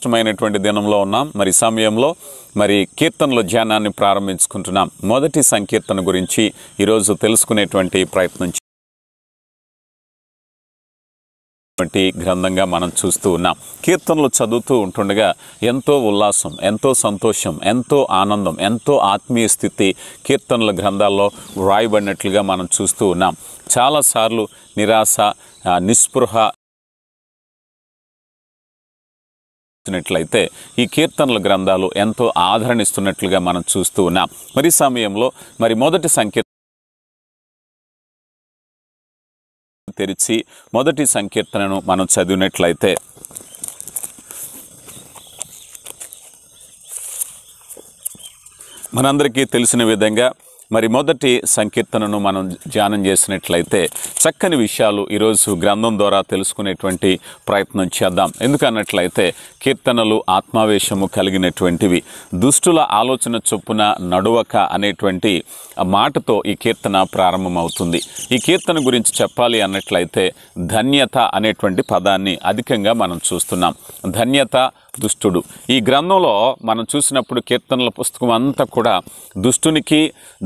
స్పష్టమైనటువంటి దినంలో ఉన్నాం మరి సమయంలో మరి కీర్తనలు ధ్యానాన్ని ప్రారంభించుకుంటున్నాం మొదటి సంకీర్తన గురించి ఈరోజు తెలుసుకునేటువంటి ప్రయత్నం గ్రంథంగా మనం చూస్తూ ఉన్నాం కీర్తనలు చదువుతూ ఉంటుండగా ఎంతో ఉల్లాసం ఎంతో సంతోషం ఎంతో ఆనందం ఎంతో ఆత్మీయ స్థితి కీర్తనల గ్రంథాల్లో వ్రాయబడినట్లుగా మనం చూస్తూ ఉన్నాం చాలాసార్లు నిరాశ నిస్పృహ పరిశీలిస్తున్నట్లయితే ఈ కీర్తనల గ్రంథాలు ఎంతో ఆదరణిస్తున్నట్లుగా మనం చూస్తూ ఉన్నాం మరి సమయంలో మరి మొదటి సంకీర్ తెరిచి మొదటి సంకీర్తనను మనం చదివినట్లయితే మనందరికీ తెలిసిన విధంగా మరి మొదటి సంకీర్తనను మనం ధ్యానం చేసినట్లయితే చక్కని విషయాలు ఈరోజు గ్రంథం ద్వారా తెలుసుకునేటువంటి ప్రయత్నం చేద్దాం ఎందుకన్నట్లయితే కీర్తనలు ఆత్మావేశము కలిగినటువంటివి దుష్టుల ఆలోచన చొప్పున నడువక అనేటువంటి మాటతో ఈ కీర్తన ప్రారంభమవుతుంది ఈ కీర్తన గురించి చెప్పాలి అన్నట్లయితే ధన్యత అనేటువంటి పదాన్ని అధికంగా మనం చూస్తున్నాం ధన్యత దుష్టుడు ఈ గ్రంథంలో మనం చూసినప్పుడు కీర్తనల పుస్తకం అంతా కూడా దుష్టునికి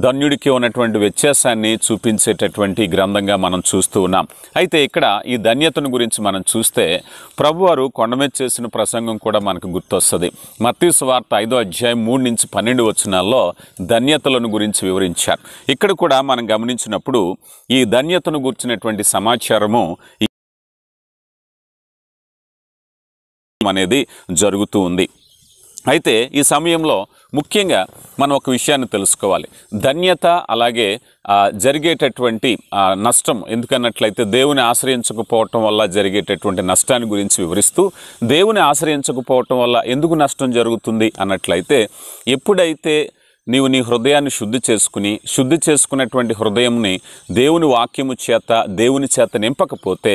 ధన్యుడికి ఉన్నటువంటి వ్యత్యాసాన్ని చూపించేటటువంటి గ్రంథంగా మనం చూస్తూ ఉన్నాం అయితే ఇక్కడ ఈ ధన్యతను గురించి మనం చూస్తే ప్రభువారు కొండమే చేసిన ప్రసంగం కూడా మనకు గుర్తొస్తుంది మత్తీసు వార్త ఐదో అధ్యాయం మూడు నుంచి పన్నెండు వచనాల్లో ధన్యతలను గురించి వివరించారు ఇక్కడ కూడా మనం గమనించినప్పుడు ఈ ధన్యతను గుర్చినటువంటి సమాచారము ప్రయత్నం అనేది జరుగుతూ ఉంది అయితే ఈ సమయంలో ముఖ్యంగా మనం ఒక విషయాన్ని తెలుసుకోవాలి ధన్యత అలాగే జరిగేటటువంటి నష్టం ఎందుకన్నట్లయితే దేవుని ఆశ్రయించకపోవటం వల్ల జరిగేటటువంటి నష్టాన్ని గురించి వివరిస్తూ దేవుని ఆశ్రయించకపోవటం వల్ల ఎందుకు నష్టం జరుగుతుంది అన్నట్లయితే ఎప్పుడైతే నీవు నీ హృదయాన్ని శుద్ధి చేసుకుని శుద్ధి చేసుకున్నటువంటి హృదయంని దేవుని వాక్యము చేత దేవుని చేత నింపకపోతే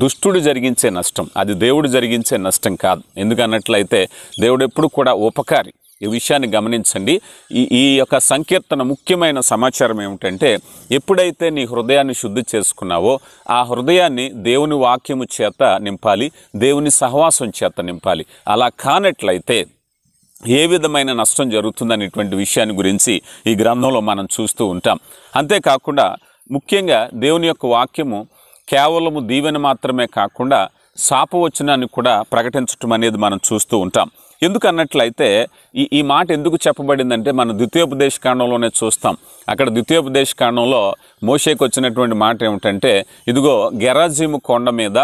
దుష్టుడు జరిగించే నష్టం అది దేవుడు జరిగించే నష్టం కాదు ఎందుకన్నట్లయితే దేవుడు ఎప్పుడు కూడా ఉపకారి ఈ విషయాన్ని గమనించండి ఈ ఈ యొక్క సంకీర్తన ముఖ్యమైన సమాచారం ఏమిటంటే ఎప్పుడైతే నీ హృదయాన్ని శుద్ధి చేసుకున్నావో ఆ హృదయాన్ని దేవుని వాక్యము చేత నింపాలి దేవుని సహవాసం చేత నింపాలి అలా కానట్లయితే ఏ విధమైన నష్టం జరుగుతుందనేటువంటి విషయాన్ని గురించి ఈ గ్రంథంలో మనం చూస్తూ ఉంటాం అంతేకాకుండా ముఖ్యంగా దేవుని యొక్క వాక్యము కేవలము దీవెన మాత్రమే కాకుండా శాపవచనాన్ని కూడా ప్రకటించటం అనేది మనం చూస్తూ ఉంటాం ఎందుకన్నట్లయితే ఈ ఈ మాట ఎందుకు చెప్పబడిందంటే మనం ద్వితీయోపదేశ కాండంలోనే చూస్తాం అక్కడ ద్వితీయోపదేశ కాండంలో మోషేకి వచ్చినటువంటి మాట ఏమిటంటే ఇదిగో గెరాజీము కొండ మీద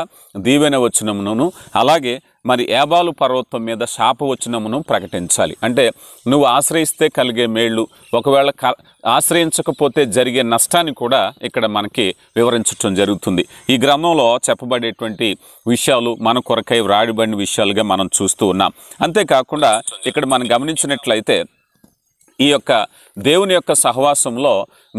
దీవెన వచనమును అలాగే మరి ఏబాలు పర్వతం మీద శాపవచనమును ప్రకటించాలి అంటే నువ్వు ఆశ్రయిస్తే కలిగే మేళ్ళు ఒకవేళ క ఆశ్రయించకపోతే జరిగే నష్టాన్ని కూడా ఇక్కడ మనకి వివరించడం జరుగుతుంది ఈ గ్రంథంలో చెప్పబడేటువంటి విషయాలు మన కొరకై వ్రాయబడిన విషయాలుగా మనం చూస్తూ ఉన్నాం అంతేకాకుండా ఇక్కడ మనం గమనించినట్లయితే ఈ యొక్క దేవుని యొక్క సహవాసంలో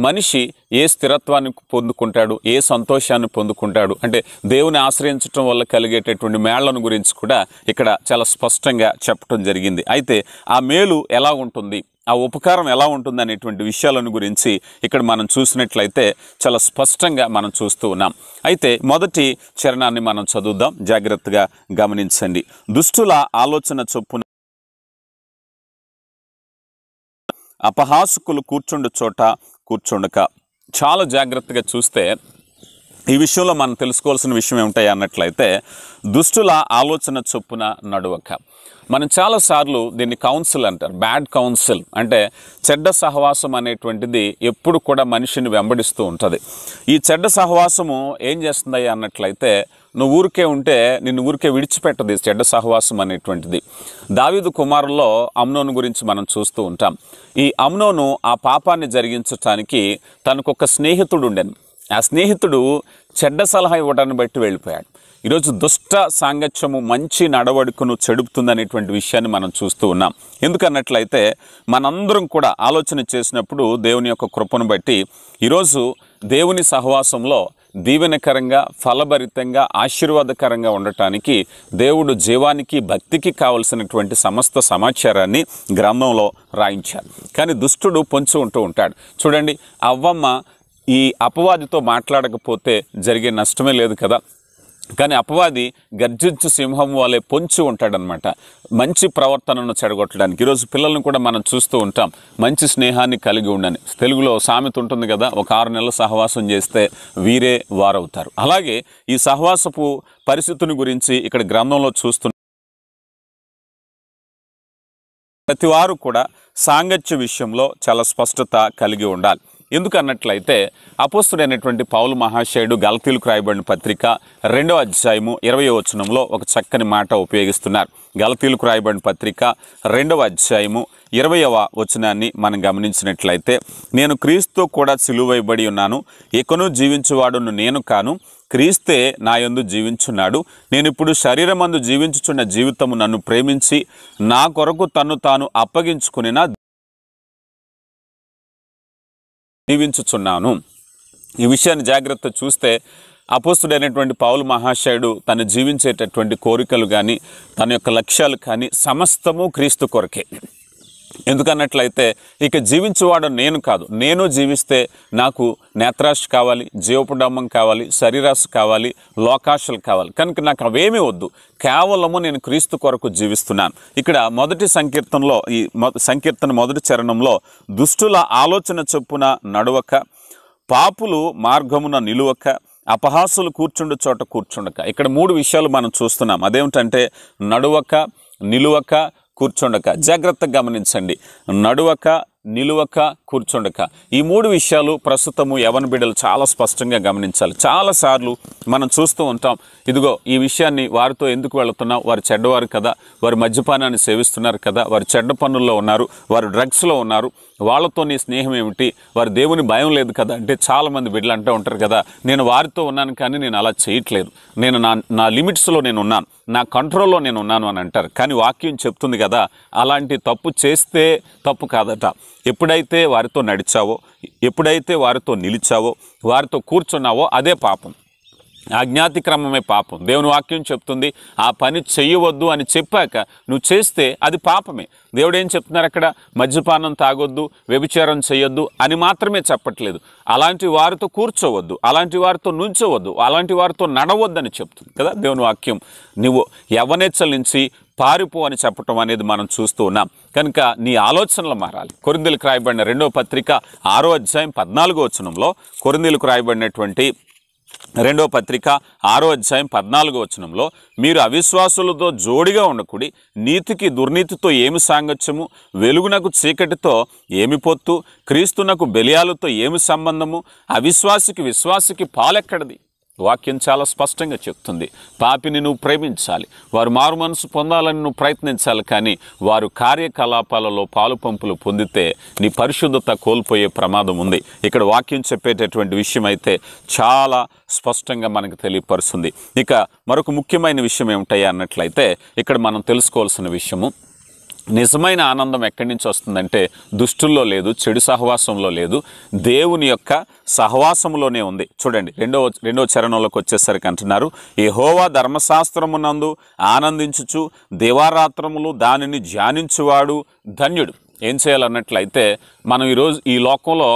మనిషి ఏ స్థిరత్వాన్ని పొందుకుంటాడు ఏ సంతోషాన్ని పొందుకుంటాడు అంటే దేవుని ఆశ్రయించడం వల్ల కలిగేటటువంటి మేళ్లను గురించి కూడా ఇక్కడ చాలా స్పష్టంగా చెప్పడం జరిగింది అయితే ఆ మేలు ఎలా ఉంటుంది ఆ ఉపకారం ఎలా ఉంటుంది అనేటువంటి విషయాలను గురించి ఇక్కడ మనం చూసినట్లయితే చాలా స్పష్టంగా మనం చూస్తూ ఉన్నాం అయితే మొదటి చరణాన్ని మనం చదువుదాం జాగ్రత్తగా గమనించండి దుష్టుల ఆలోచన చొప్పున అపహాసుకులు కూర్చుండు చోట కూర్చుండక చాలా జాగ్రత్తగా చూస్తే ఈ విషయంలో మనం తెలుసుకోవాల్సిన విషయం ఏమిటాయి అన్నట్లయితే దుష్టుల ఆలోచన చొప్పున నడువక మనం చాలాసార్లు దీన్ని కౌన్సిల్ అంటారు బ్యాడ్ కౌన్సిల్ అంటే చెడ్డ సహవాసం అనేటువంటిది ఎప్పుడు కూడా మనిషిని వెంబడిస్తూ ఉంటుంది ఈ చెడ్డ సహవాసము ఏం చేస్తుంది అన్నట్లయితే నువ్వు ఊరికే ఉంటే నిన్ను ఊరికే విడిచిపెట్టది చెడ్డ సహవాసం అనేటువంటిది దావీదు కుమారుల్లో అమ్నోను గురించి మనం చూస్తూ ఉంటాం ఈ అమ్నోను ఆ పాపాన్ని జరిగించటానికి తనకు ఒక స్నేహితుడు ఉండేది ఆ స్నేహితుడు చెడ్డ సలహా ఇవ్వడాన్ని బట్టి వెళ్ళిపోయాడు ఈరోజు దుష్ట సాంగత్యము మంచి నడవడుకును చెడుపుతుందనేటువంటి విషయాన్ని మనం చూస్తూ ఉన్నాం ఎందుకన్నట్లయితే మనందరం కూడా ఆలోచన చేసినప్పుడు దేవుని యొక్క కృపను బట్టి ఈరోజు దేవుని సహవాసంలో దీవెనకరంగా ఫలభరితంగా ఆశీర్వాదకరంగా ఉండటానికి దేవుడు జీవానికి భక్తికి కావలసినటువంటి సమస్త సమాచారాన్ని గ్రామంలో రాయించారు కానీ దుష్టుడు పొంచి ఉంటూ ఉంటాడు చూడండి అవ్వమ్మ ఈ అపవాదితో మాట్లాడకపోతే జరిగే నష్టమే లేదు కదా కానీ అపవాది గర్జించు సింహం వలె పొంచి ఉంటాడనమాట మంచి ప్రవర్తనను చెడగొట్టడానికి ఈరోజు పిల్లలను కూడా మనం చూస్తూ ఉంటాం మంచి స్నేహాన్ని కలిగి ఉండని తెలుగులో సామెత ఉంటుంది కదా ఒక ఆరు నెలల సహవాసం చేస్తే వీరే వారవుతారు అలాగే ఈ సహవాసపు పరిస్థితిని గురించి ఇక్కడ గ్రంథంలో చూస్తున్న ప్రతి వారు కూడా సాంగత్య విషయంలో చాలా స్పష్టత కలిగి ఉండాలి ఎందుకు అన్నట్లయితే అపోస్తుడైనటువంటి పౌలు మహాశయుడు గల్తీలకు రాయబడిన పత్రిక రెండవ అధ్యాయము ఇరవై వచనంలో ఒక చక్కని మాట ఉపయోగిస్తున్నారు గల్తీలకు రాయబడిన పత్రిక రెండవ అధ్యాయము ఇరవయవ వచనాన్ని మనం గమనించినట్లయితే నేను క్రీస్తు కూడా సిలువైబడి ఉన్నాను ఎక్కను జీవించువాడును నేను కాను క్రీస్తే నా యందు జీవించున్నాడు నేను ఇప్పుడు శరీరమందు జీవించుచున్న జీవితము నన్ను ప్రేమించి నా కొరకు తను తాను అప్పగించుకుని దీవించుచున్నాను ఈ విషయాన్ని జాగ్రత్త చూస్తే అపోస్తుడైనటువంటి పౌలు మహాశయుడు తను జీవించేటటువంటి కోరికలు కానీ తన యొక్క లక్ష్యాలు కానీ సమస్తము క్రీస్తు కొరకే ఎందుకన్నట్లయితే ఇక జీవించేవాడు నేను కాదు నేను జీవిస్తే నాకు నేత్రాశ కావాలి జీవపుడమ్మం కావాలి శరీరాశ కావాలి లోకాశలు కావాలి కనుక నాకు అవేమీ వద్దు కేవలము నేను క్రీస్తు కొరకు జీవిస్తున్నాను ఇక్కడ మొదటి సంకీర్తనలో ఈ సంకీర్తన మొదటి చరణంలో దుష్టుల ఆలోచన చొప్పున నడవక పాపులు మార్గమున నిలువక అపహాసులు కూర్చుండు చోట కూర్చుండక ఇక్కడ మూడు విషయాలు మనం చూస్తున్నాం అదేమిటంటే నడువక నిలువక కూర్చుండక జాగ్రత్తగా గమనించండి నడువక నిలువక కూర్చుండక ఈ మూడు విషయాలు ప్రస్తుతము యవన బిడ్డలు చాలా స్పష్టంగా గమనించాలి చాలాసార్లు మనం చూస్తూ ఉంటాం ఇదిగో ఈ విషయాన్ని వారితో ఎందుకు వెళుతున్నాం వారు చెడ్డవారు కదా వారు మద్యపానాన్ని సేవిస్తున్నారు కదా వారు చెడ్డ పనుల్లో ఉన్నారు వారు డ్రగ్స్లో ఉన్నారు వాళ్ళతో నీ స్నేహం ఏమిటి వారు దేవుని భయం లేదు కదా అంటే చాలామంది బిడ్డలు అంటూ ఉంటారు కదా నేను వారితో ఉన్నాను కానీ నేను అలా చేయట్లేదు నేను నా నా లిమిట్స్లో నేను ఉన్నాను నా కంట్రోల్లో నేను ఉన్నాను అని అంటారు కానీ వాక్యం చెప్తుంది కదా అలాంటి తప్పు చేస్తే తప్పు కాదట ఎప్పుడైతే వారితో నడిచావో ఎప్పుడైతే వారితో నిలిచావో వారితో కూర్చున్నావో అదే పాపం అజ్ఞాతిక్రమమే పాపం దేవుని వాక్యం చెప్తుంది ఆ పని చెయ్యవద్దు అని చెప్పాక నువ్వు చేస్తే అది పాపమే దేవుడు ఏం చెప్తున్నారు అక్కడ మద్యపానం తాగొద్దు వ్యభిచారం చేయొద్దు అని మాత్రమే చెప్పట్లేదు అలాంటి వారితో కూర్చోవద్దు అలాంటి వారితో నుంచోవద్దు అలాంటి వారితో నడవద్దని చెప్తుంది కదా దేవుని వాక్యం నువ్వు యవనేచ్చల నుంచి పారిపో అని చెప్పటం అనేది మనం చూస్తూ ఉన్నాం కనుక నీ ఆలోచనలు మారాలి కొరిందీలకు రాయబడిన రెండో పత్రిక ఆరో అధ్యాయం పద్నాలుగో వచనంలో కొరిందీలకు రాయబడినటువంటి రెండో పత్రిక ఆరో అధ్యాయం పద్నాలుగో వచనంలో మీరు అవిశ్వాసులతో జోడిగా ఉండకుడి నీతికి దుర్నీతితో ఏమి సాంగత్యము వెలుగునకు చీకటితో ఏమి పొత్తు క్రీస్తునకు బెలియాలతో ఏమి సంబంధము అవిశ్వాసికి విశ్వాసికి పాలెక్కడిది వాక్యం చాలా స్పష్టంగా చెప్తుంది పాపిని నువ్వు ప్రేమించాలి వారు మారు మనసు పొందాలని నువ్వు ప్రయత్నించాలి కానీ వారు కార్యకలాపాలలో పాలు పంపులు పొందితే నీ పరిశుద్ధత కోల్పోయే ప్రమాదం ఉంది ఇక్కడ వాక్యం చెప్పేటటువంటి విషయం అయితే చాలా స్పష్టంగా మనకు తెలియపరుస్తుంది ఇక మరొక ముఖ్యమైన విషయం ఏమిటాయి అన్నట్లయితే ఇక్కడ మనం తెలుసుకోవాల్సిన విషయము నిజమైన ఆనందం ఎక్కడి నుంచి వస్తుందంటే దుష్టుల్లో లేదు చెడు సహవాసంలో లేదు దేవుని యొక్క సహవాసంలోనే ఉంది చూడండి రెండో రెండో చరణంలోకి వచ్చేసరికి అంటున్నారు యహోవా ధర్మశాస్త్రమునందు ఆనందించుచు దేవారాత్రములు దానిని ధ్యానించువాడు ధన్యుడు ఏం చేయాలన్నట్లయితే మనం ఈరోజు ఈ లోకంలో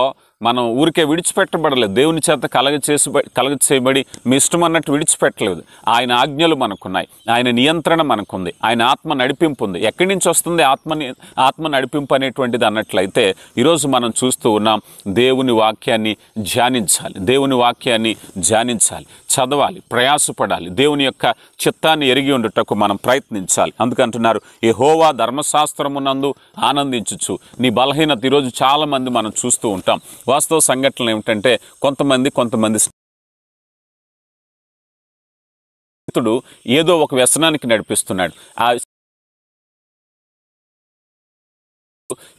మనం ఊరికే విడిచిపెట్టబడలేదు దేవుని చేత కలగ చేసి కలగ చేయబడి మీ ఇష్టం అన్నట్టు విడిచిపెట్టలేదు ఆయన ఆజ్ఞలు మనకున్నాయి ఆయన నియంత్రణ మనకుంది ఆయన ఆత్మ నడిపింపు ఉంది ఎక్కడి నుంచి వస్తుంది ఆత్మని ఆత్మ నడిపింపు అనేటువంటిది అన్నట్లయితే ఈరోజు మనం చూస్తూ ఉన్నాం దేవుని వాక్యాన్ని ధ్యానించాలి దేవుని వాక్యాన్ని ధ్యానించాలి చదవాలి ప్రయాసపడాలి దేవుని యొక్క చిత్తాన్ని ఎరిగి ఉండుటకు మనం ప్రయత్నించాలి అందుకంటున్నారు ఈ హోవా ధర్మశాస్త్రమునందు ఆనందించచ్చు నీ బలహీనత ఈరోజు చాలామంది మనం చూస్తూ ఉంటాం వాస్తవ సంఘటనలు ఏమిటంటే కొంతమంది కొంతమంది ఏదో ఒక వ్యసనానికి నడిపిస్తున్నాడు ఆ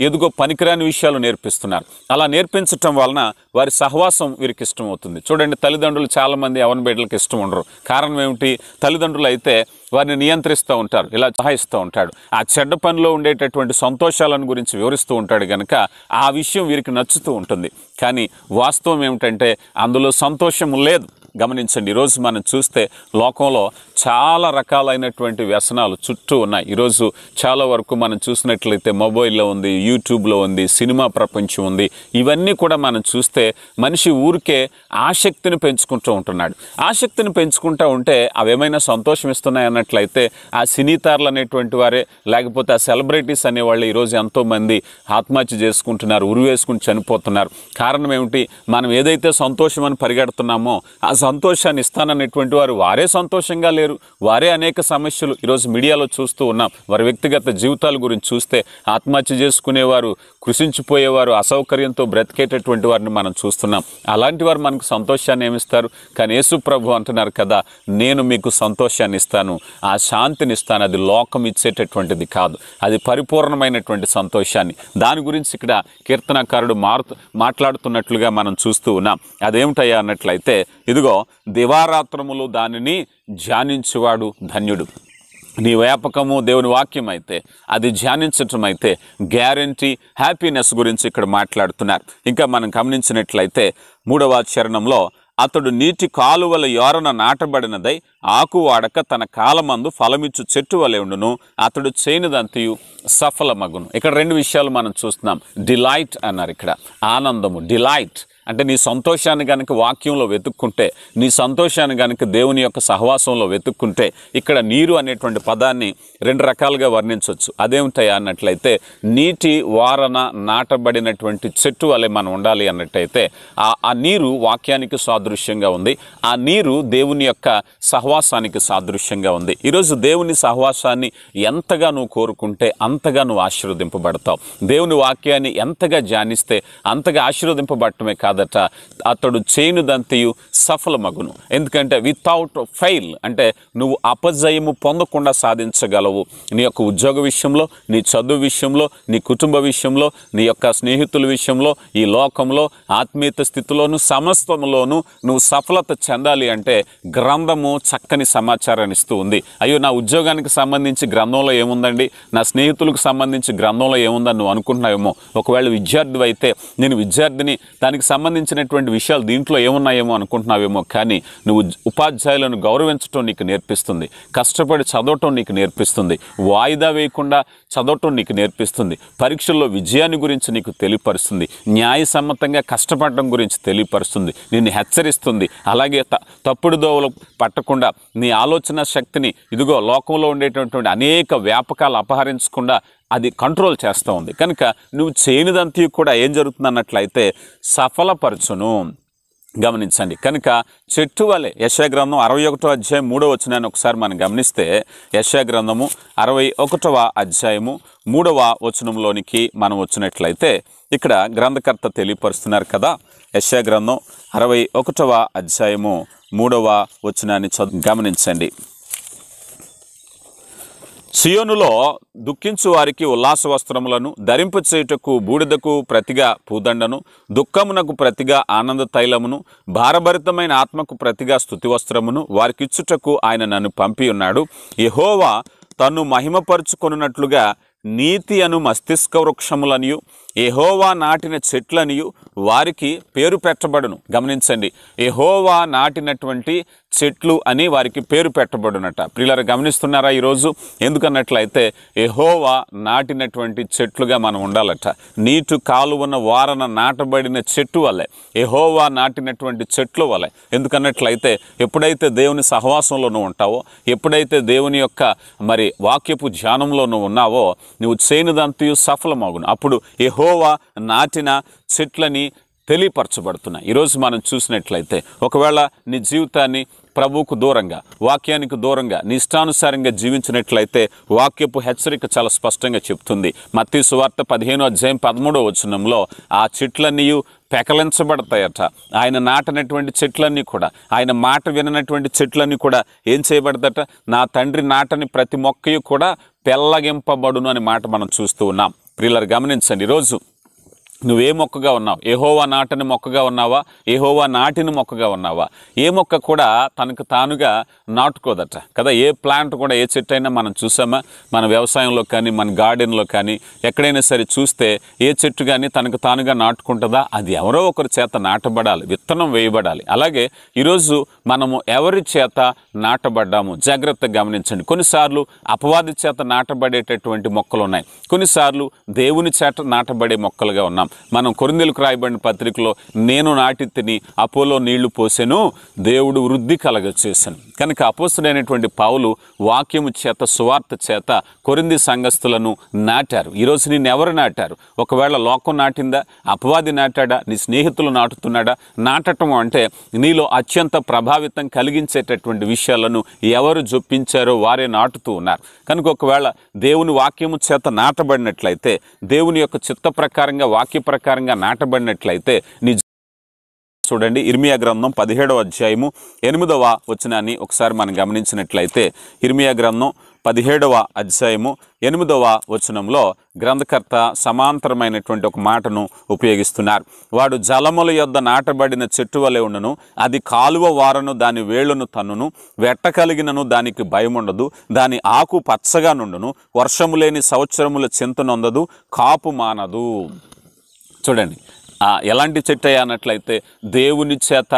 ఎదుగో పనికిరాని విషయాలు నేర్పిస్తున్నారు అలా నేర్పించటం వలన వారి సహవాసం వీరికి ఇష్టం అవుతుంది చూడండి తల్లిదండ్రులు చాలామంది అవన్ బిడ్డలకు ఇష్టం ఉండరు కారణం ఏమిటి తల్లిదండ్రులు అయితే వారిని నియంత్రిస్తూ ఉంటారు ఇలా సహాయిస్తూ ఉంటాడు ఆ చెడ్డ పనిలో ఉండేటటువంటి సంతోషాలను గురించి వివరిస్తూ ఉంటాడు కనుక ఆ విషయం వీరికి నచ్చుతూ ఉంటుంది కానీ వాస్తవం ఏమిటంటే అందులో సంతోషం లేదు గమనించండి ఈరోజు మనం చూస్తే లోకంలో చాలా రకాలైనటువంటి వ్యసనాలు చుట్టూ ఉన్నాయి ఈరోజు చాలా వరకు మనం చూసినట్లయితే మొబైల్లో ఉంది యూట్యూబ్లో ఉంది సినిమా ప్రపంచం ఉంది ఇవన్నీ కూడా మనం చూస్తే మనిషి ఊరికే ఆసక్తిని పెంచుకుంటూ ఉంటున్నాడు ఆసక్తిని పెంచుకుంటూ ఉంటే అవేమైనా సంతోషం ఇస్తున్నాయి అన్నట్లయితే ఆ సినీతారులు అనేటువంటి వారే లేకపోతే ఆ సెలబ్రిటీస్ అనేవాళ్ళు ఈరోజు ఎంతోమంది ఆత్మహత్య చేసుకుంటున్నారు ఉరివేసుకుని చనిపోతున్నారు కారణం ఏమిటి మనం ఏదైతే సంతోషం అని పరిగెడుతున్నామో ఆ సంతోషాన్ని ఇస్తాననేటువంటి వారు వారే సంతోషంగా లేరు వారే అనేక సమస్యలు ఈరోజు మీడియాలో చూస్తూ ఉన్నాం వారి వ్యక్తిగత జీవితాల గురించి చూస్తే ఆత్మహత్య చేసుకునేవారు కృషించిపోయేవారు అసౌకర్యంతో బ్రతికేటటువంటి వారిని మనం చూస్తున్నాం అలాంటి వారు మనకు సంతోషాన్ని ఏమిస్తారు కానీ యేసు ప్రభు అంటున్నారు కదా నేను మీకు సంతోషాన్ని ఇస్తాను ఆ శాంతిని ఇస్తాను అది లోకం ఇచ్చేటటువంటిది కాదు అది పరిపూర్ణమైనటువంటి సంతోషాన్ని దాని గురించి ఇక్కడ కీర్తనకారుడు మారుతూ మాట్లాడుతున్నట్లుగా మనం చూస్తూ ఉన్నాం అదేమిటయ్యా అన్నట్లయితే ఇదిగో దివారాత్రములు దానిని ధ్యానించువాడు ధన్యుడు నీ వ్యాపకము దేవుని వాక్యం అయితే అది ధ్యానించటం అయితే గ్యారంటీ హ్యాపీనెస్ గురించి ఇక్కడ మాట్లాడుతున్నారు ఇంకా మనం గమనించినట్లయితే మూడవ చరణంలో అతడు నీటి కాలువల యోరన నాటబడినదై ఆకు వాడక తన కాలమందు ఫలమిచ్చు చెట్టు వలె ఉండును అతడు చేయనిదంతయు సఫలమగును ఇక్కడ రెండు విషయాలు మనం చూస్తున్నాం డిలైట్ అన్నారు ఇక్కడ ఆనందము డిలైట్ అంటే నీ సంతోషాన్ని కనుక వాక్యంలో వెతుక్కుంటే నీ సంతోషాన్ని కనుక దేవుని యొక్క సహవాసంలో వెతుక్కుంటే ఇక్కడ నీరు అనేటువంటి పదాన్ని రెండు రకాలుగా వర్ణించవచ్చు అదేమిటయా అన్నట్లయితే నీటి వారన నాటబడినటువంటి చెట్టు వలె మనం ఉండాలి అన్నట్టయితే ఆ నీరు వాక్యానికి సాదృశ్యంగా ఉంది ఆ నీరు దేవుని యొక్క సహవాసానికి సాదృశ్యంగా ఉంది ఈరోజు దేవుని సహవాసాన్ని ఎంతగా నువ్వు కోరుకుంటే అంతగా నువ్వు ఆశీర్వదింపబడతావు దేవుని వాక్యాన్ని ఎంతగా ధ్యానిస్తే అంతగా ఆశీర్వదింపబడటమే కాదట అతడు చేయనుదంతయు సఫలమగును ఎందుకంటే వితౌట్ ఫెయిల్ అంటే నువ్వు అపజయము పొందకుండా సాధించగలవు ఉంటావు నీ యొక్క ఉద్యోగ విషయంలో నీ చదువు విషయంలో నీ కుటుంబ విషయంలో నీ యొక్క స్నేహితుల విషయంలో ఈ లోకంలో ఆత్మీయత స్థితిలోను సమస్తంలోనూ నువ్వు సఫలత చెందాలి అంటే గ్రంథము చక్కని సమాచారాన్ని ఇస్తూ ఉంది అయ్యో నా ఉద్యోగానికి సంబంధించి గ్రంథంలో ఏముందండి నా స్నేహితులకు సంబంధించి గ్రంథంలో ఏముందని నువ్వు అనుకుంటున్నావేమో ఒకవేళ విద్యార్థి అయితే నేను విద్యార్థిని దానికి సంబంధించినటువంటి విషయాలు దీంట్లో ఏమున్నాయేమో అనుకుంటున్నావేమో కానీ నువ్వు ఉపాధ్యాయులను గౌరవించడం నీకు నేర్పిస్తుంది కష్టపడి చదవటం నీకు నేర్పిస్తుంది నేర్పిస్తుంది వాయిదా వేయకుండా చదవటం నీకు నేర్పిస్తుంది పరీక్షల్లో విజయాన్ని గురించి నీకు తెలియపరుస్తుంది న్యాయసమ్మతంగా కష్టపడడం గురించి తెలియపరుస్తుంది నిన్ను హెచ్చరిస్తుంది అలాగే తప్పుడు దోవలు పట్టకుండా నీ ఆలోచన శక్తిని ఇదిగో లోకంలో ఉండేటటువంటి అనేక వ్యాపకాలు అపహరించకుండా అది కంట్రోల్ చేస్తూ ఉంది కనుక నువ్వు చేయనిదంతా కూడా ఏం జరుగుతుంది అన్నట్లయితే సఫలపరచును గమనించండి కనుక చెట్టు వలె యశాగ్రంథం అరవై ఒకటో అధ్యాయం మూడో వచనాన్ని ఒకసారి మనం గమనిస్తే యశాగ్రంథము అరవై ఒకటవ అధ్యాయము మూడవ వచనంలోనికి మనం వచ్చినట్లయితే ఇక్కడ గ్రంథకర్త తెలియపరుస్తున్నారు కదా యశాగ్రంథం అరవై ఒకటవ అధ్యాయము మూడవ వచనాన్ని గమనించండి సియోనులో దుఃఖించు వారికి ఉల్లాస వస్త్రములను ధరింపు చేయుటకు బూడిదకు ప్రతిగా పూదండను దుఃఖమునకు ప్రతిగా ఆనంద తైలమును భారభరితమైన ఆత్మకు ప్రతిగా స్థుతి వస్త్రమును వారికిచ్చుటకు ఆయన నన్ను పంపి ఉన్నాడు యహోవా తను మహిమపరుచుకొనున్నట్లుగా నీతి అను మస్తిష్క వృక్షములనియు ఎహోవా నాటిన చెట్లనియు వారికి పేరు పెట్టబడును గమనించండి ఎహోవా నాటినటువంటి చెట్లు అని వారికి పేరు పెట్టబడునట ప్రియులారు గమనిస్తున్నారా ఈరోజు ఎందుకన్నట్లయితే ఎహోవా నాటినటువంటి చెట్లుగా మనం ఉండాలట నీటు కాలువన వారన నాటబడిన చెట్టు వలె ఎహోవా నాటినటువంటి చెట్లు వలె ఎందుకన్నట్లయితే ఎప్పుడైతే దేవుని సహవాసంలో నువ్వు ఉంటావో ఎప్పుడైతే దేవుని యొక్క మరి వాక్యపు ధ్యానంలో నువ్వు ఉన్నావో నువ్వు చేయనిదంతయు సఫలమవును అప్పుడు ఎహో యహోవా నాటిన చెట్లని తెలియపరచబడుతున్నాయి ఈరోజు మనం చూసినట్లయితే ఒకవేళ నీ జీవితాన్ని ప్రభువుకు దూరంగా వాక్యానికి దూరంగా నీ ఇష్టానుసారంగా జీవించినట్లయితే వాక్యపు హెచ్చరిక చాలా స్పష్టంగా చెప్తుంది మత్తి సువార్త పదిహేను అధ్యాయం పదమూడో వచనంలో ఆ చెట్లన్నీ పెకలించబడతాయట ఆయన నాటినటువంటి చెట్లన్నీ కూడా ఆయన మాట విననటువంటి చెట్లన్నీ కూడా ఏం చేయబడదట నా తండ్రి నాటని ప్రతి మొక్కయు కూడా పెల్లగింపబడును అనే మాట మనం చూస్తూ ఉన్నాం ప్రియులర్ గమనించండి ఈరోజు నువ్వే మొక్కగా ఉన్నావు ఏహోవా నాటని మొక్కగా ఉన్నావా ఏహోవా నాటిని మొక్కగా ఉన్నావా ఏ మొక్క కూడా తనకు తానుగా నాటుకోదట కదా ఏ ప్లాంట్ కూడా ఏ చెట్టు అయినా మనం చూసామా మన వ్యవసాయంలో కానీ మన గార్డెన్లో కానీ ఎక్కడైనా సరే చూస్తే ఏ చెట్టు కానీ తనకు తానుగా నాటుకుంటుందా అది ఎవరో ఒకరి చేత నాటబడాలి విత్తనం వేయబడాలి అలాగే ఈరోజు మనము ఎవరి చేత నాటబడ్డాము జాగ్రత్తగా గమనించండి కొన్నిసార్లు అపవాది చేత నాటబడేటటువంటి మొక్కలు ఉన్నాయి కొన్నిసార్లు దేవుని చేత నాటబడే మొక్కలుగా ఉన్నాం మనం కొరిందెలకు రాయబడిన పత్రికలో నేను నాటి తిని అపోలో నీళ్లు పోసాను దేవుడు వృద్ధి కలగ చేశాను కనుక అపోసుడైనటువంటి పావులు వాక్యము చేత సువార్త చేత కొరింది సంఘస్థులను నాటారు ఈరోజు నేను ఎవరు నాటారు ఒకవేళ లోకం నాటిందా అపవాది నాటాడా నీ స్నేహితులు నాటుతున్నాడా నాటటం అంటే నీలో అత్యంత ప్రభావితం కలిగించేటటువంటి విషయాలను ఎవరు జొప్పించారో వారే నాటుతూ ఉన్నారు కనుక ఒకవేళ దేవుని వాక్యము చేత నాటబడినట్లయితే దేవుని యొక్క చిత్త ప్రకారంగా వాక్యం వాక్య ప్రకారంగా నాటబడినట్లయితే నీ చూడండి ఇర్మియా గ్రంథం పదిహేడవ అధ్యాయము ఎనిమిదవ వచనాన్ని ఒకసారి మనం గమనించినట్లయితే ఇర్మియా గ్రంథం పదిహేడవ అధ్యాయము ఎనిమిదవ వచనంలో గ్రంథకర్త సమాంతరమైనటువంటి ఒక మాటను ఉపయోగిస్తున్నారు వాడు జలముల యొద్ద నాటబడిన చెట్టు వలె ఉండను అది కాలువ వారను దాని వేళ్లను తన్నును వెట్ట కలిగినను దానికి భయం ఉండదు దాని ఆకు పచ్చగా నుండును వర్షము లేని సంవత్సరముల చింతనొందదు కాపు మానదు చూడండి ఎలాంటి చెట్టు అన్నట్లయితే దేవుని చేత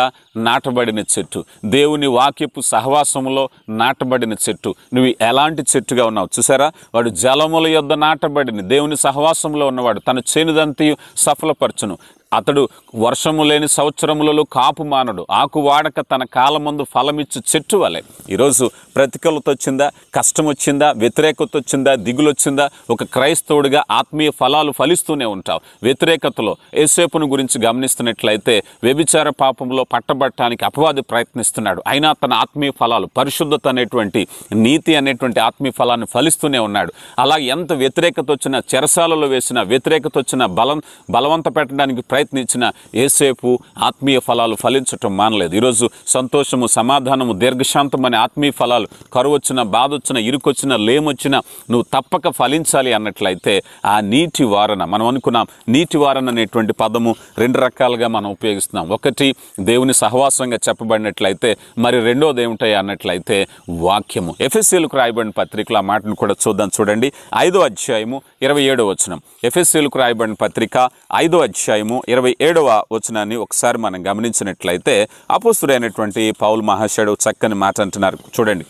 నాటబడిన చెట్టు దేవుని వాక్యపు సహవాసంలో నాటబడిన చెట్టు నువ్వు ఎలాంటి చెట్టుగా ఉన్నావు చూసారా వాడు జలముల యొద్ద నాటబడిన దేవుని సహవాసంలో ఉన్నవాడు తన చేనుదంతయు సఫలపరచును అతడు వర్షము లేని సంవత్సరములలో కాపు మానడు ఆకు వాడక తన కాలమందు ఫలమిచ్చు చెట్టు వలె ఈరోజు ప్రతికూలత వచ్చిందా కష్టం వచ్చిందా వ్యతిరేకత వచ్చిందా దిగులు వచ్చిందా ఒక క్రైస్తవుడిగా ఆత్మీయ ఫలాలు ఫలిస్తూనే ఉంటావు వ్యతిరేకతలో ఏసేపును గురించి గమనిస్తున్నట్లయితే వ్యభిచార పాపంలో పట్టబట్టడానికి అపవాది ప్రయత్నిస్తున్నాడు అయినా తన ఆత్మీయ ఫలాలు పరిశుద్ధత అనేటువంటి నీతి అనేటువంటి ఆత్మీయ ఫలాన్ని ఫలిస్తూనే ఉన్నాడు అలా ఎంత వ్యతిరేకత వచ్చినా చెరసాలలో వేసినా వ్యతిరేకత వచ్చిన బలం బలవంత పెట్టడానికి ప్రయత్నించిన ఏసేపు ఆత్మీయ ఫలాలు ఫలించటం మానలేదు ఈరోజు సంతోషము సమాధానము దీర్ఘశాంతం అనే ఆత్మీయ ఫలాలు కరువొచ్చిన బాధ వచ్చిన ఇరుకొచ్చిన లేమొచ్చిన నువ్వు తప్పక ఫలించాలి అన్నట్లయితే ఆ నీటి వారణ మనం అనుకున్నాం నీటి వారణ అనేటువంటి పదము రెండు రకాలుగా మనం ఉపయోగిస్తున్నాం ఒకటి దేవుని సహవాసంగా చెప్పబడినట్లయితే మరి రెండోది ఏమిటాయి అన్నట్లయితే వాక్యము ఎఫ్ఎస్సీలకు రాయబడిన పత్రికలు ఆ మాటను కూడా చూద్దాం చూడండి ఐదో అధ్యాయము ఇరవై ఏడో వచనం ఎఫ్ఎస్సీలకు రాయబడిన పత్రిక ఐదో అధ్యాయము ఇరవై ఏడవ వచనాన్ని ఒకసారి మనం గమనించినట్లయితే అపోస్తుడైనటువంటి పౌల్ మహాశయుడు చక్కని మాట అంటున్నారు చూడండి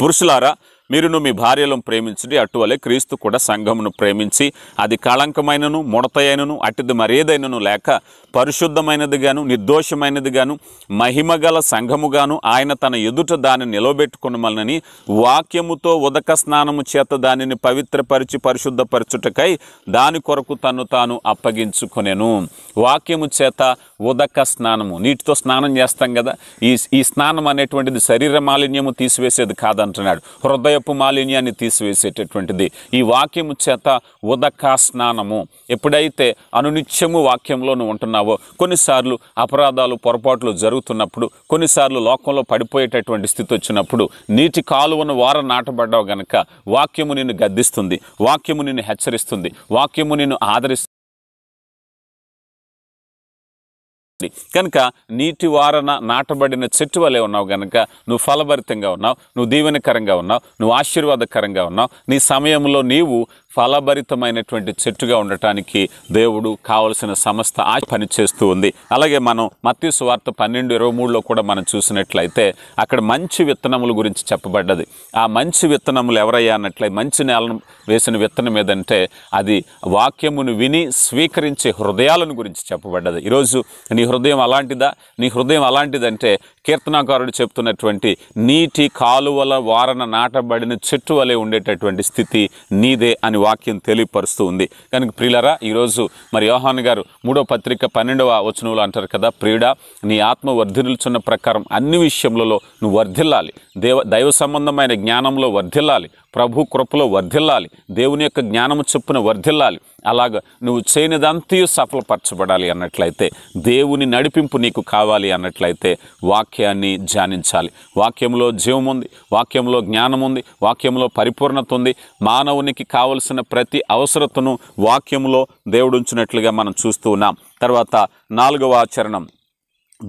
పురుషులారా మీరును మీ భార్యలను ప్రేమించండి అటువలే క్రీస్తు కూడా సంఘమును ప్రేమించి అది కళంకమైనను ముడతయైనను అటుది మరేదైనను లేక పరిశుద్ధమైనదిగాను నిర్దోషమైనదిగాను మహిమగల సంఘముగాను ఆయన తన ఎదుట దాన్ని నిలబెట్టుకునమలని వాక్యముతో ఉదక స్నానము చేత దానిని పవిత్రపరిచి పరిశుద్ధపరచుటకై దాని కొరకు తను తాను అప్పగించుకొనెను వాక్యము చేత ఉదక స్నానము నీటితో స్నానం చేస్తాం కదా ఈ ఈ స్నానం అనేటువంటిది శరీర మాలిన్యము తీసివేసేది కాదంటున్నాడు హృదయపు మాలిన్యాన్ని తీసివేసేటటువంటిది ఈ వాక్యము చేత ఉదక స్నానము ఎప్పుడైతే అనునిత్యము వాక్యంలో నువ్వు ఉంటున్నావో కొన్నిసార్లు అపరాధాలు పొరపాట్లు జరుగుతున్నప్పుడు కొన్నిసార్లు లోకంలో పడిపోయేటటువంటి స్థితి వచ్చినప్పుడు నీటి కాలువను వార నాటబడ్డావు గనక వాక్యము నిన్ను గద్దిస్తుంది వాక్యము నిన్ను హెచ్చరిస్తుంది వాక్యము నిన్ను ఆదరిస్తుంది చెట్లు కనుక నీటి వారన నాటబడిన చెట్టు వలె ఉన్నావు కనుక నువ్వు ఫలభరితంగా ఉన్నావు నువ్వు దీవెనకరంగా ఉన్నావు నువ్వు ఆశీర్వాదకరంగా ఉన్నావు నీ సమయంలో నీవు ఫలభరితమైనటువంటి చెట్టుగా ఉండటానికి దేవుడు కావలసిన సమస్త ఆ పనిచేస్తూ ఉంది అలాగే మనం మత్తి సువార్త పన్నెండు ఇరవై మూడులో కూడా మనం చూసినట్లయితే అక్కడ మంచి విత్తనముల గురించి చెప్పబడ్డది ఆ మంచి విత్తనములు ఎవరయ్యా అన్నట్లయి మంచి నేలను వేసిన విత్తనం ఏదంటే అది వాక్యమును విని స్వీకరించే హృదయాలను గురించి చెప్పబడ్డది ఈరోజు నీ హృదయం అలాంటిదా నీ హృదయం అలాంటిదంటే కీర్తనాకారుడు చెప్తున్నటువంటి నీటి కాలువల వారన నాటబడిన చెట్టు వలె ఉండేటటువంటి స్థితి నీదే అని వాక్యం తెలియపరుస్తూ ఉంది కనుక ప్రియులరా ఈరోజు మరి యోహాన్ గారు మూడో పత్రిక పన్నెండవ వచనంలో అంటారు కదా ప్రియుడ నీ ఆత్మ వర్ధిల్చున్న ప్రకారం అన్ని విషయములలో నువ్వు వర్ధిల్లాలి దేవ దైవ సంబంధమైన జ్ఞానంలో వర్ధిల్లాలి ప్రభు కృపలో వర్ధిల్లాలి దేవుని యొక్క జ్ఞానము చెప్పున వర్ధిల్లాలి అలాగ నువ్వు చేయనిదంతయు సఫలపరచబడాలి అన్నట్లయితే దేవుని నడిపింపు నీకు కావాలి అన్నట్లయితే వాక్యాన్ని ధ్యానించాలి వాక్యంలో జీవం ఉంది వాక్యంలో జ్ఞానం ఉంది వాక్యంలో పరిపూర్ణత ఉంది మానవునికి కావలసిన ప్రతి అవసరతను వాక్యంలో దేవుడు ఉంచినట్లుగా మనం చూస్తూ ఉన్నాం తర్వాత నాలుగవ ఆచరణం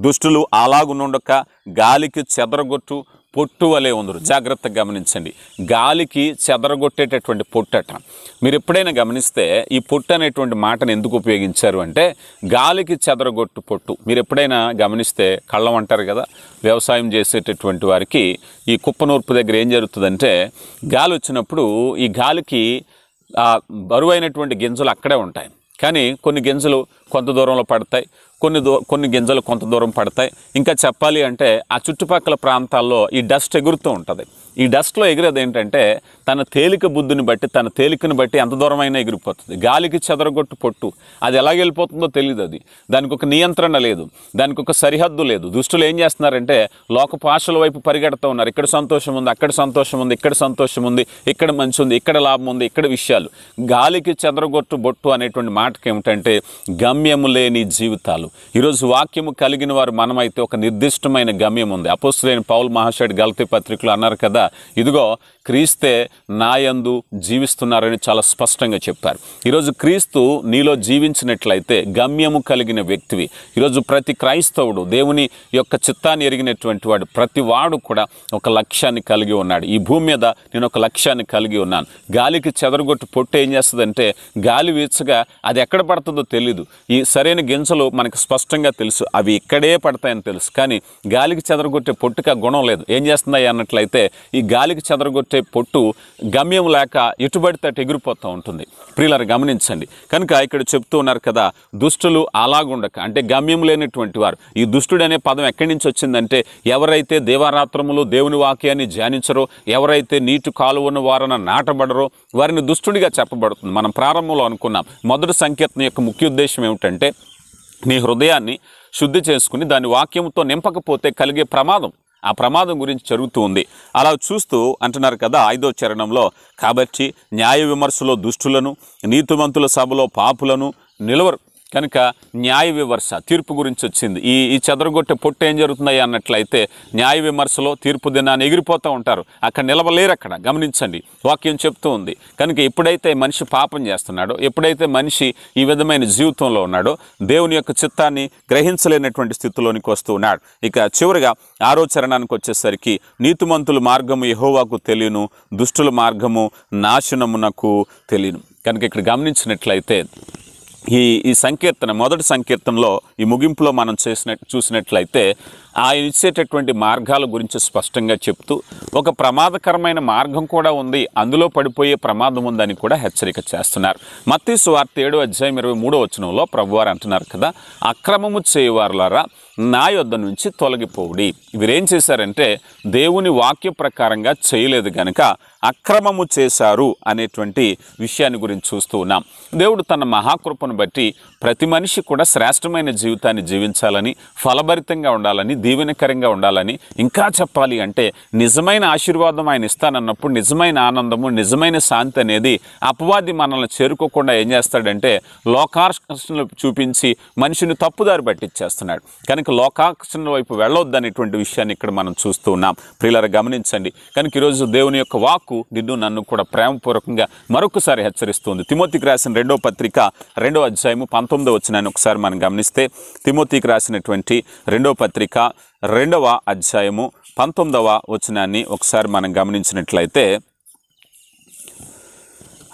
దుష్టులు అలాగునుండక గాలికి చెదరగొట్టు పొట్టు వలె ఉందరు జాగ్రత్తగా గమనించండి గాలికి చెదరగొట్టేటటువంటి పొట్టట మీరు ఎప్పుడైనా గమనిస్తే ఈ పొట్టు అనేటువంటి మాటను ఎందుకు ఉపయోగించారు అంటే గాలికి చెదరగొట్టు పొట్టు మీరు ఎప్పుడైనా గమనిస్తే కళ్ళం అంటారు కదా వ్యవసాయం చేసేటటువంటి వారికి ఈ కుప్పనూర్పు దగ్గర ఏం జరుగుతుందంటే గాలి వచ్చినప్పుడు ఈ గాలికి బరువైనటువంటి గింజలు అక్కడే ఉంటాయి కానీ కొన్ని గింజలు కొంత దూరంలో పడతాయి కొన్ని దూ కొన్ని గింజలు కొంత దూరం పడతాయి ఇంకా చెప్పాలి అంటే ఆ చుట్టుపక్కల ప్రాంతాల్లో ఈ డస్ట్ ఎగురుతూ ఉంటుంది ఈ డస్ట్లో ఎగిరేది ఏంటంటే తన తేలిక బుద్ధిని బట్టి తన తేలికను బట్టి ఎంత దూరమైనా ఎగిరిపోతుంది గాలికి చెదరగొట్టు పొట్టు అది ఎలా వెళ్ళిపోతుందో తెలియదు అది దానికి ఒక నియంత్రణ లేదు దానికి ఒక సరిహద్దు లేదు దుష్టులు ఏం చేస్తున్నారంటే లోక పాషల వైపు పరిగెడుతూ ఉన్నారు ఇక్కడ సంతోషం ఉంది అక్కడ సంతోషం ఉంది ఇక్కడ సంతోషం ఉంది ఇక్కడ మంచి ఉంది ఇక్కడ లాభం ఉంది ఇక్కడ విషయాలు గాలికి చెదరగొట్టు బొట్టు అనేటువంటి మాటకి ఏమిటంటే గమ్యము లేని జీవితాలు ఈరోజు వాక్యము కలిగిన వారు మనమైతే ఒక నిర్దిష్టమైన గమ్యం ఉంది అపోస్తులైన పౌల్ మహాషాడ్ గల్తీ పత్రికలు అన్నారు కదా ఇదిగో క్రీస్తే నాయందు జీవిస్తున్నారని చాలా స్పష్టంగా చెప్పారు ఈరోజు క్రీస్తు నీలో జీవించినట్లయితే గమ్యము కలిగిన వ్యక్తివి ఈరోజు ప్రతి క్రైస్తవుడు దేవుని యొక్క చిత్తాన్ని ఎరిగినటువంటి వాడు ప్రతి వాడు కూడా ఒక లక్ష్యాన్ని కలిగి ఉన్నాడు ఈ భూమి మీద నేను ఒక లక్ష్యాన్ని కలిగి ఉన్నాను గాలికి చెదరగొట్టు పొట్టు ఏం చేస్తుందంటే గాలి వీచగా అది ఎక్కడ పడుతుందో తెలియదు ఈ సరైన గింజలు మనకు స్పష్టంగా తెలుసు అవి ఇక్కడే పడతాయని తెలుసు కానీ గాలికి చెదరగొట్టే పొట్టుక గుణం లేదు ఏం చేస్తున్నాయి అన్నట్లయితే ఈ గాలికి చెదరగొట్టే లేకపోతే పొట్టు గమ్యం లేక ఎటుబడితే ఎగిరిపోతూ ఉంటుంది ప్రియులను గమనించండి కనుక ఇక్కడ చెప్తూ ఉన్నారు కదా దుష్టులు అలాగుండక అంటే గమ్యం లేనటువంటి వారు ఈ దుష్టుడు అనే పదం ఎక్కడి నుంచి వచ్చిందంటే ఎవరైతే దేవారాత్రములు దేవుని వాక్యాన్ని ధ్యానించరో ఎవరైతే నీటి కాలువను వారన నాటబడరో వారిని దుష్టుడిగా చెప్పబడుతుంది మనం ప్రారంభంలో అనుకున్నాం మొదటి సంకేతం యొక్క ముఖ్య ఉద్దేశం ఏమిటంటే నీ హృదయాన్ని శుద్ధి చేసుకుని దాని వాక్యంతో నింపకపోతే కలిగే ప్రమాదం ఆ ప్రమాదం గురించి జరుగుతూ ఉంది అలా చూస్తూ అంటున్నారు కదా ఐదో చరణంలో కాబట్టి న్యాయ విమర్శలో దుష్టులను నీతిమంతుల సభలో పాపులను నిలవరు కనుక న్యాయ విమర్శ తీర్పు గురించి వచ్చింది ఈ ఈ చెదరగొట్టే పొట్టు ఏం జరుగుతున్నాయి అన్నట్లయితే న్యాయ విమర్శలో తీర్పు దినాన్ని ఎగిరిపోతూ ఉంటారు అక్కడ నిలవలేరు అక్కడ గమనించండి వాక్యం చెప్తూ ఉంది కనుక ఎప్పుడైతే మనిషి పాపం చేస్తున్నాడో ఎప్పుడైతే మనిషి ఈ విధమైన జీవితంలో ఉన్నాడో దేవుని యొక్క చిత్తాన్ని గ్రహించలేనటువంటి స్థితిలోనికి వస్తూ ఉన్నాడు ఇక చివరిగా ఆరోచరణానికి వచ్చేసరికి నీతిమంతుల మార్గము యహోవాకు తెలియను దుష్టుల మార్గము నాశనమునకు తెలియను కనుక ఇక్కడ గమనించినట్లయితే ఈ ఈ సంకీర్తన మొదటి సంకీర్తనలో ఈ ముగింపులో మనం చేసిన చూసినట్లయితే ఆయన ఇచ్చేటటువంటి మార్గాల గురించి స్పష్టంగా చెప్తూ ఒక ప్రమాదకరమైన మార్గం కూడా ఉంది అందులో పడిపోయే ప్రమాదం ఉందని కూడా హెచ్చరిక చేస్తున్నారు మత్తీసు వార్త ఏడు అధ్యాయం ఇరవై మూడో వచనంలో ప్రభువారు అంటున్నారు కదా అక్రమము చేయవారులారా నా యొద్ద నుంచి తొలగిపోవుడి వీరేం చేశారంటే దేవుని వాక్య ప్రకారంగా చేయలేదు గనక అక్రమము చేశారు అనేటువంటి విషయాన్ని గురించి చూస్తూ ఉన్నాం దేవుడు తన మహాకృపను బట్టి ప్రతి మనిషి కూడా శ్రేష్టమైన జీవితాన్ని జీవించాలని ఫలభరితంగా ఉండాలని దీవెనకరంగా ఉండాలని ఇంకా చెప్పాలి అంటే నిజమైన ఆశీర్వాదం ఆయన ఇస్తానన్నప్పుడు నిజమైన ఆనందము నిజమైన శాంతి అనేది అపవాది మనల్ని చేరుకోకుండా ఏం చేస్తాడంటే లోకాకర్షణలు చూపించి మనిషిని తప్పుదారి పట్టించేస్తున్నాడు కనుక లోకాకర్షణ వైపు వెళ్ళొద్దు అనేటువంటి విషయాన్ని ఇక్కడ మనం చూస్తూ ఉన్నాం ప్రియులర గమనించండి కనుక ఈరోజు దేవుని యొక్క వాక్కు నిన్ను నన్ను కూడా ప్రేమపూర్వకంగా మరొకసారి హెచ్చరిస్తుంది తిమోతికి రాసిన రెండో పత్రిక రెండో అధ్యాయము పంతొమ్మిది పంతొమ్మిదో వచ్చినాన్ని ఒకసారి మనం గమనిస్తే తిమోతికి రాసినటువంటి రెండవ పత్రిక రెండవ అధ్యాయము పంతొమ్మిదవ వచనాన్ని ఒకసారి మనం గమనించినట్లయితే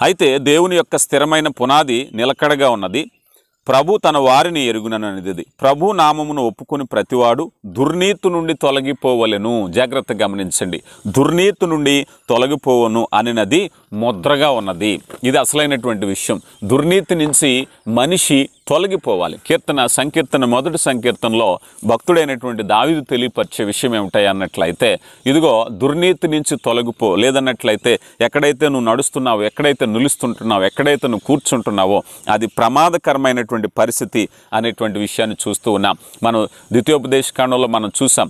అయితే దేవుని యొక్క స్థిరమైన పునాది నిలకడగా ఉన్నది ప్రభు తన వారిని ఎరుగుననది ప్రభు నామమును ఒప్పుకుని ప్రతివాడు దుర్నీతి నుండి తొలగిపోవలను జాగ్రత్త గమనించండి దుర్నీతి నుండి తొలగిపోవను అనేది ముద్రగా ఉన్నది ఇది అసలైనటువంటి విషయం దుర్నీతి నుంచి మనిషి తొలగిపోవాలి కీర్తన సంకీర్తన మొదటి సంకీర్తనలో భక్తుడైనటువంటి దావిదు తెలియపరిచే విషయం ఏమిటాయి అన్నట్లయితే ఇదిగో దుర్నీతి నుంచి తొలగిపో లేదన్నట్లయితే ఎక్కడైతే నువ్వు నడుస్తున్నావో ఎక్కడైతే నిలుస్తుంటున్నావు ఎక్కడైతే నువ్వు కూర్చుంటున్నావో అది ప్రమాదకరమైనటువంటి పరిస్థితి అనేటువంటి విషయాన్ని చూస్తూ ఉన్నాం మనం ద్వితీయోపదేశకాండంలో మనం చూసాం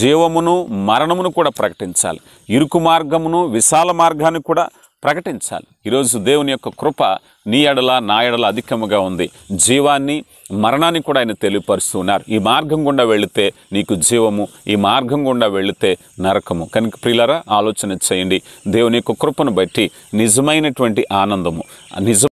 జీవమును మరణమును కూడా ప్రకటించాలి ఇరుకు మార్గమును విశాల మార్గాన్ని కూడా ప్రకటించాలి ఈరోజు దేవుని యొక్క కృప నీ ఎడల నా ఎడల అధికముగా ఉంది జీవాన్ని మరణాన్ని కూడా ఆయన తెలియపరుస్తున్నారు ఈ మార్గం గుండా వెళితే నీకు జీవము ఈ మార్గం గుండా వెళితే నరకము కనుక ప్రియులరా ఆలోచన చేయండి దేవుని యొక్క కృపను బట్టి నిజమైనటువంటి ఆనందము నిజం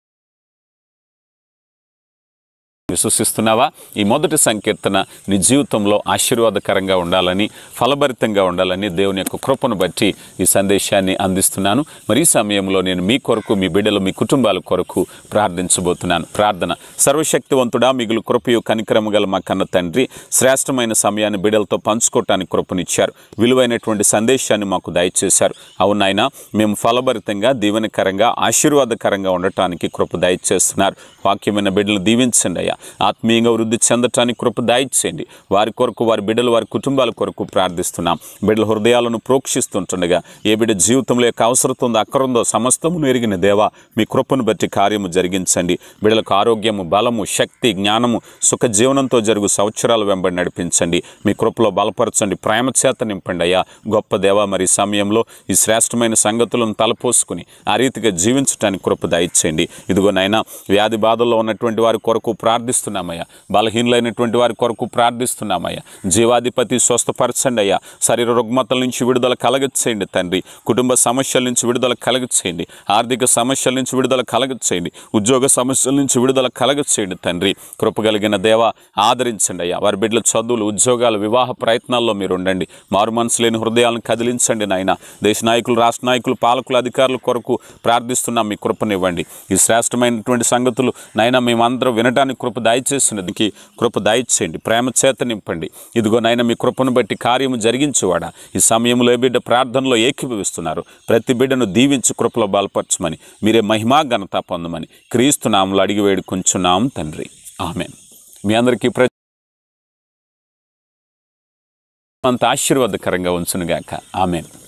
విశ్వసిస్తున్నావా ఈ మొదటి సంకీర్తన నీ జీవితంలో ఆశీర్వాదకరంగా ఉండాలని ఫలభరితంగా ఉండాలని దేవుని యొక్క కృపను బట్టి ఈ సందేశాన్ని అందిస్తున్నాను మరి ఈ సమయంలో నేను మీ కొరకు మీ బిడ్డలు మీ కుటుంబాల కొరకు ప్రార్థించబోతున్నాను ప్రార్థన సర్వశక్తివంతుడా మిగులు కృపయు కనికరము గల మా కన్న తండ్రి శ్రేష్టమైన సమయాన్ని బిడ్డలతో పంచుకోవటానికి కృపనిచ్చారు విలువైనటువంటి సందేశాన్ని మాకు దయచేశారు అవునాయన మేము ఫలభరితంగా దీవెనకరంగా ఆశీర్వాదకరంగా ఉండటానికి కృప దయచేస్తున్నారు వాక్యమైన బిడ్డలు దీవించండి అయ్యా ఆత్మీయంగా వృద్ధి చెందటానికి కృప దాయిచ్చేయండి వారి కొరకు వారి బిడ్డలు వారి కుటుంబాల కొరకు ప్రార్థిస్తున్నాం బిడ్డల హృదయాలను ప్రోక్షిస్తుంటుండగా ఏ బిడ్డ జీవితంలో యొక్క అవసరం ఉందో అక్కరుందో సమస్తము ఎరిగిన దేవా మీ కృపను బట్టి కార్యము జరిగించండి బిడ్డలకు ఆరోగ్యము బలము శక్తి జ్ఞానము సుఖ జీవనంతో జరుగు సంవత్సరాలు వెంబడి నడిపించండి మీ కృపలో బలపరచండి ప్రేమ చేత నింపండి అయ్యా గొప్ప దేవ మరి సమయంలో ఈ శ్రేష్టమైన సంగతులను తలపోసుకుని ఆ రీతిగా జీవించడానికి కృప దాయిచ్చేయండి ఇదిగో నాయన వ్యాధి బాధల్లో ఉన్నటువంటి వారి కొరకు ప్రార్థి ప్రార్థిస్తున్నామయ్యా బలహీనులైనటువంటి వారి కొరకు ప్రార్థిస్తున్నామయ్యా జీవాధిపతి స్వస్థపరచండి అయ్యా శరీర రుగ్మతల నుంచి విడుదల కలగచ్చేయండి తండ్రి కుటుంబ సమస్యల నుంచి విడుదల కలగచ్చేయండి ఆర్థిక సమస్యల నుంచి విడుదల కలగచ్చేయండి ఉద్యోగ సమస్యల నుంచి విడుదల కలగచ్చేయండి తండ్రి కృపగలిగిన దేవ ఆదరించండి అయ్యా వారి బిడ్డల చదువులు ఉద్యోగాలు వివాహ ప్రయత్నాల్లో మీరు ఉండండి మారు మనసు లేని హృదయాలను కదిలించండి నాయన దేశ నాయకులు రాష్ట్ర నాయకులు పాలకులు అధికారుల కొరకు ప్రార్థిస్తున్నాం మీ కృపనివ్వండి ఈ శ్రేష్టమైనటువంటి సంగతులు నాయన మేమందరం వినటానికి కృప దయచేస్తున్నదికి కృప దయచేయండి ప్రేమ చేత నింపండి ఇదిగో నాయన మీ కృపను బట్టి కార్యము జరిగించేవాడా ఈ సమయంలో బిడ్డ ప్రార్థనలో ఏకీభవిస్తున్నారు ప్రతి బిడ్డను దీవించి కృపలో బలపరచమని మీరే మహిమా ఘనత పొందమని క్రీస్తునాములు అడిగి కొంచున్నాం తండ్రి ఆమె మీ అందరికీ ప్ర అంత ఆశీర్వాదకరంగా ఉంచునుగాక ఆమెను